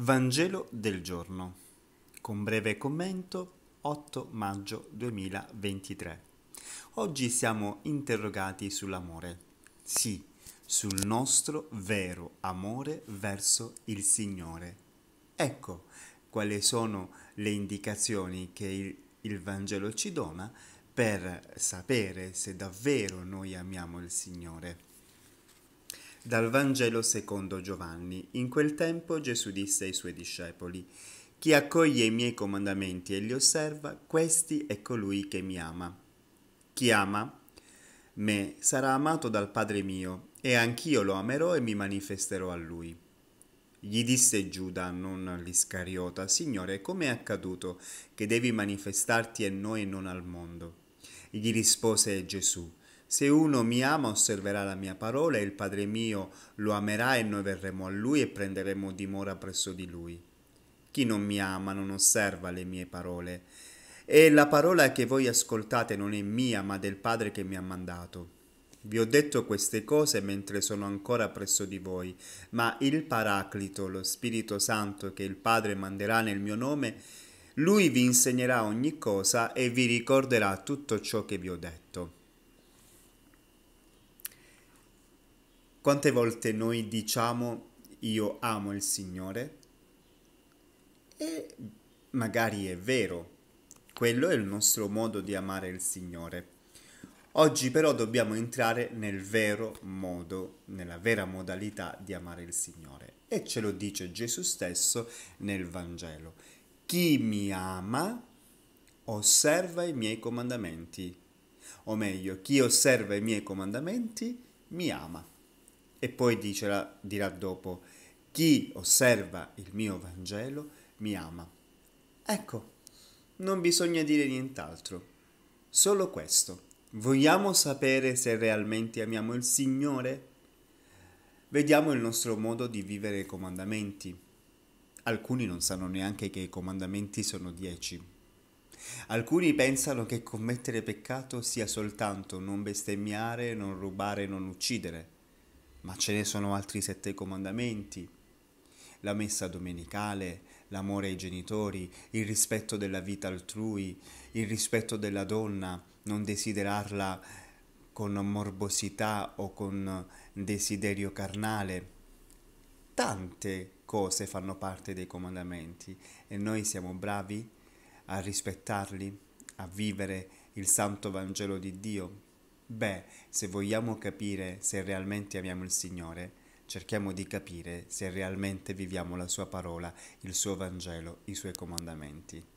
Vangelo del giorno, con breve commento 8 maggio 2023. Oggi siamo interrogati sull'amore, sì, sul nostro vero amore verso il Signore. Ecco quali sono le indicazioni che il, il Vangelo ci dona per sapere se davvero noi amiamo il Signore. Dal Vangelo secondo Giovanni. In quel tempo Gesù disse ai suoi discepoli, Chi accoglie i miei comandamenti e li osserva, questi è colui che mi ama. Chi ama me sarà amato dal Padre mio, e anch'io lo amerò e mi manifesterò a lui. Gli disse Giuda, non l'Iscariota, Signore, com'è accaduto che devi manifestarti a noi e non al mondo? Gli rispose Gesù, se uno mi ama osserverà la mia parola e il Padre mio lo amerà e noi verremo a lui e prenderemo dimora presso di lui. Chi non mi ama non osserva le mie parole. E la parola che voi ascoltate non è mia, ma del Padre che mi ha mandato. Vi ho detto queste cose mentre sono ancora presso di voi, ma il Paraclito, lo Spirito Santo che il Padre manderà nel mio nome, lui vi insegnerà ogni cosa e vi ricorderà tutto ciò che vi ho detto. Quante volte noi diciamo io amo il Signore? E magari è vero, quello è il nostro modo di amare il Signore. Oggi però dobbiamo entrare nel vero modo, nella vera modalità di amare il Signore. E ce lo dice Gesù stesso nel Vangelo. Chi mi ama osserva i miei comandamenti. O meglio, chi osserva i miei comandamenti mi ama e poi dice, dirà dopo, chi osserva il mio Vangelo mi ama. Ecco, non bisogna dire nient'altro, solo questo. Vogliamo sapere se realmente amiamo il Signore? Vediamo il nostro modo di vivere i comandamenti. Alcuni non sanno neanche che i comandamenti sono dieci. Alcuni pensano che commettere peccato sia soltanto non bestemmiare, non rubare, non uccidere ma ce ne sono altri sette comandamenti. La messa domenicale, l'amore ai genitori, il rispetto della vita altrui, il rispetto della donna, non desiderarla con morbosità o con desiderio carnale. Tante cose fanno parte dei comandamenti e noi siamo bravi a rispettarli, a vivere il santo Vangelo di Dio Beh, se vogliamo capire se realmente amiamo il Signore, cerchiamo di capire se realmente viviamo la Sua parola, il Suo Vangelo, i Suoi comandamenti.